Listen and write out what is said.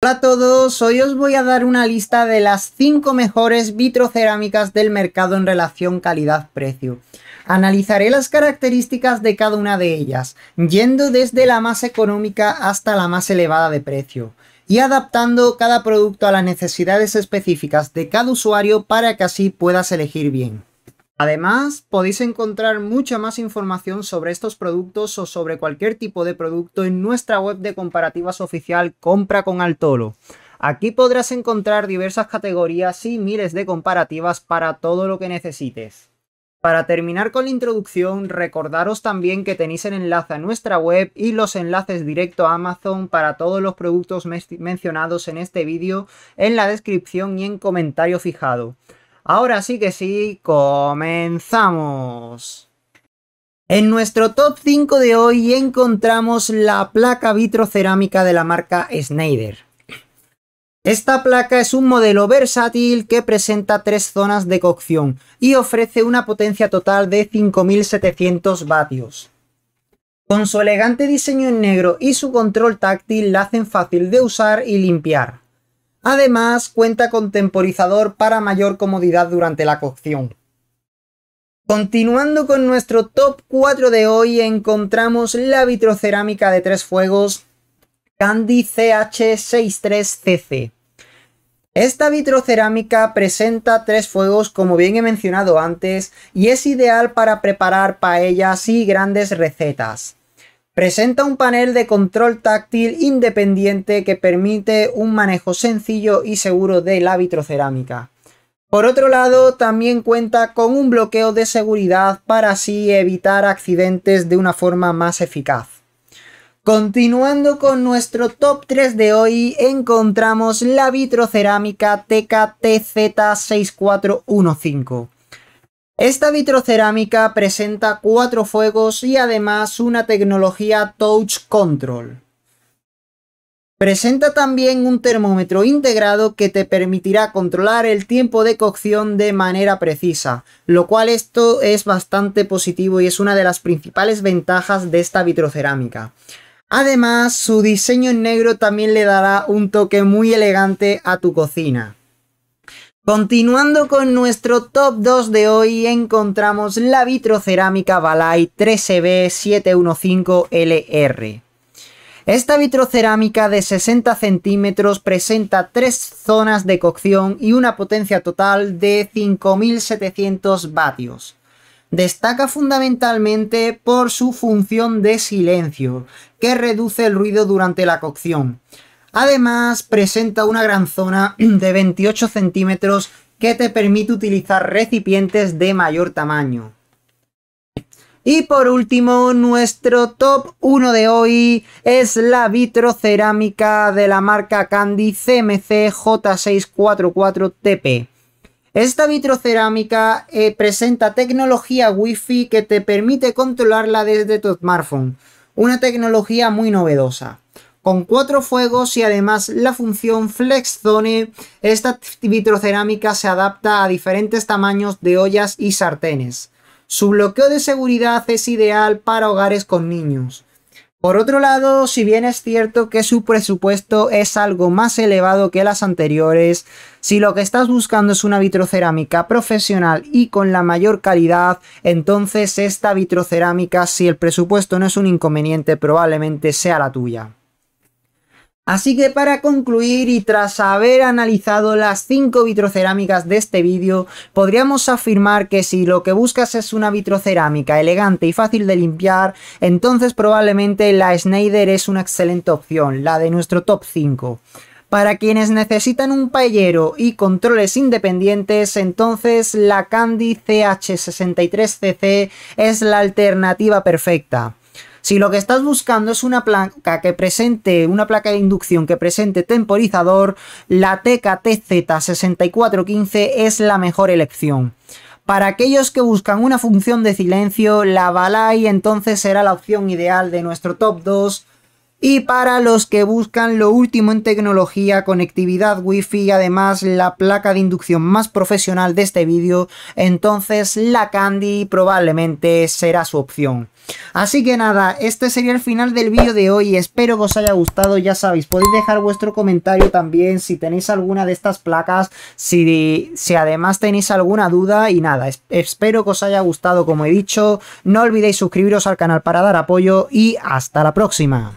Hola a todos, hoy os voy a dar una lista de las 5 mejores vitrocerámicas del mercado en relación calidad-precio. Analizaré las características de cada una de ellas, yendo desde la más económica hasta la más elevada de precio, y adaptando cada producto a las necesidades específicas de cada usuario para que así puedas elegir bien. Además, podéis encontrar mucha más información sobre estos productos o sobre cualquier tipo de producto en nuestra web de comparativas oficial Compra con Altolo. Aquí podrás encontrar diversas categorías y miles de comparativas para todo lo que necesites. Para terminar con la introducción, recordaros también que tenéis el enlace a nuestra web y los enlaces directo a Amazon para todos los productos mencionados en este vídeo en la descripción y en comentario fijado. Ahora sí que sí, comenzamos. En nuestro top 5 de hoy encontramos la placa vitrocerámica de la marca Schneider. Esta placa es un modelo versátil que presenta tres zonas de cocción y ofrece una potencia total de 5700 vatios. Con su elegante diseño en negro y su control táctil la hacen fácil de usar y limpiar. Además, cuenta con temporizador para mayor comodidad durante la cocción. Continuando con nuestro top 4 de hoy, encontramos la vitrocerámica de tres fuegos Candy CH63CC. Esta vitrocerámica presenta tres fuegos como bien he mencionado antes y es ideal para preparar paellas y grandes recetas. Presenta un panel de control táctil independiente que permite un manejo sencillo y seguro de la vitrocerámica. Por otro lado, también cuenta con un bloqueo de seguridad para así evitar accidentes de una forma más eficaz. Continuando con nuestro top 3 de hoy, encontramos la vitrocerámica tktz 6415 esta vitrocerámica presenta cuatro fuegos y además una tecnología Touch Control. Presenta también un termómetro integrado que te permitirá controlar el tiempo de cocción de manera precisa, lo cual esto es bastante positivo y es una de las principales ventajas de esta vitrocerámica. Además, su diseño en negro también le dará un toque muy elegante a tu cocina. Continuando con nuestro top 2 de hoy, encontramos la vitrocerámica Balay 13B715LR. E Esta vitrocerámica de 60 centímetros presenta tres zonas de cocción y una potencia total de 5700 vatios. Destaca fundamentalmente por su función de silencio, que reduce el ruido durante la cocción. Además, presenta una gran zona de 28 centímetros que te permite utilizar recipientes de mayor tamaño. Y por último, nuestro top 1 de hoy es la vitrocerámica de la marca Candy CMC J644TP. Esta vitrocerámica eh, presenta tecnología Wi-Fi que te permite controlarla desde tu smartphone, una tecnología muy novedosa con cuatro fuegos y además la función Flex esta vitrocerámica se adapta a diferentes tamaños de ollas y sartenes. Su bloqueo de seguridad es ideal para hogares con niños. Por otro lado, si bien es cierto que su presupuesto es algo más elevado que las anteriores, si lo que estás buscando es una vitrocerámica profesional y con la mayor calidad, entonces esta vitrocerámica, si el presupuesto no es un inconveniente, probablemente sea la tuya. Así que para concluir y tras haber analizado las 5 vitrocerámicas de este vídeo, podríamos afirmar que si lo que buscas es una vitrocerámica elegante y fácil de limpiar, entonces probablemente la Schneider es una excelente opción, la de nuestro top 5. Para quienes necesitan un paellero y controles independientes, entonces la Candy CH63CC es la alternativa perfecta. Si lo que estás buscando es una placa que presente, una placa de inducción que presente temporizador, la tktz 6415 es la mejor elección. Para aquellos que buscan una función de silencio, la Balai entonces será la opción ideal de nuestro top 2 y para los que buscan lo último en tecnología, conectividad wifi y además la placa de inducción más profesional de este vídeo, entonces la Candy probablemente será su opción. Así que nada, este sería el final del vídeo de hoy, espero que os haya gustado, ya sabéis, podéis dejar vuestro comentario también si tenéis alguna de estas placas, si, si además tenéis alguna duda y nada, espero que os haya gustado como he dicho, no olvidéis suscribiros al canal para dar apoyo y hasta la próxima.